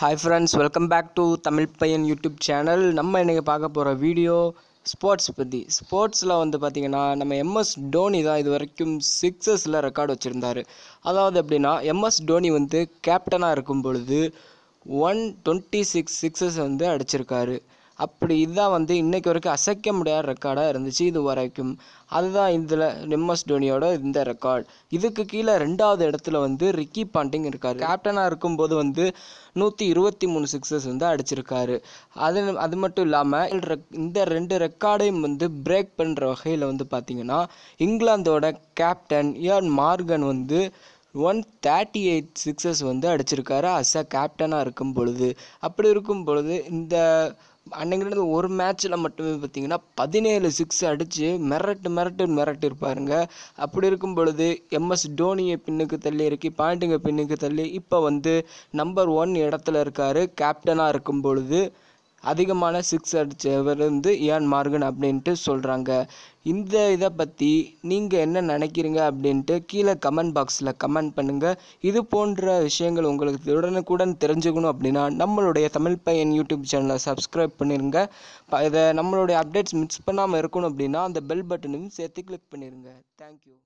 hi friends welcome back to Tamil Paiyan YouTube channel நம்ம இன்றைக்கி பார்க்க போகிற வீடியோ ஸ்போர்ட்ஸ் பற்றி ஸ்போர்ட்ஸில் வந்து பார்த்திங்கன்னா நம்ம எம்எஸ் டோனி தான் இது வரைக்கும் சிக்ஸஸில் ரெக்கார்டு வச்சுருந்தார் அதாவது எப்படின்னா எம்எஸ் டோனி வந்து கேப்டனாக இருக்கும் பொழுது ஒன் டுவெண்ட்டி சிக்ஸ் சிக்ஸஸ் வந்து அடிச்சிருக்காரு அப்படி இதுதான் வந்து இன்றைக்கு வரைக்கும் அசைக்க முடியாத ரெக்கார்டாக இருந்துச்சு இது வரைக்கும் அதுதான் இதில் நிம்மஸ் டோனியோட இந்த ரெக்கார்ட் இதுக்கு கீழே ரெண்டாவது இடத்துல வந்து ரிக்கி பாண்டிங் இருக்கார் கேப்டனாக இருக்கும்போது வந்து நூற்றி இருபத்தி மூணு சிக்ஸஸ் வந்து அடிச்சிருக்காரு அது அது மட்டும் இல்லாமல் இந்த ரெண்டு ரெக்கார்டையும் வந்து பிரேக் பண்ணுற வகையில் வந்து பார்த்திங்கன்னா இங்கிலாந்தோட கேப்டன் இயான் மார்கன் வந்து ஒன் தேர்ட்டி எயிட் சிக்ஸஸ் வந்து அடிச்சிருக்காரு அஸ் அ கேப்டனாக இருக்கும் பொழுது அப்படி இருக்கும் பொழுது இந்த அன்னைக்கு ஒரு மேட்ச்சில் மட்டுமே பார்த்தீங்கன்னா பதினேழு சிக்ஸ் அடித்து மிரட்டு மிரட்டு மிரட்டு இருப்பாருங்க அப்படி இருக்கும் பொழுது எம்எஸ் டோனியை பின்னுக்கு தள்ளி இறக்கி பாயிண்ட்டுங்க பின்னுக்கு தள்ளி இப்போ வந்து நம்பர் ஒன் இடத்துல இருக்கார் கேப்டனாக இருக்கும் பொழுது அதிகமான சிக்ஸ் அடித்தவர் வந்து இயான் மார்கன் அப்படின்ட்டு சொல்கிறாங்க இந்த இதை பற்றி நீங்கள் என்ன நினைக்கிறீங்க அப்படின்ட்டு கீழே கமெண்ட் பாக்ஸில் கமெண்ட் பண்ணுங்கள் இது போன்ற விஷயங்கள் உங்களுக்கு உடனுக்குடன் தெரிஞ்சுக்கணும் அப்படின்னா நம்மளுடைய தமிழ் பையன் யூடியூப் சேனலை சப்ஸ்கிரைப் பண்ணிடுங்க இதை நம்மளுடைய அப்டேட்ஸ் மிஸ் பண்ணாமல் இருக்கணும் அப்படின்னா அந்த பெல் பட்டனையும் சேர்த்து கிளிக் பண்ணிடுங்க தேங்க்யூ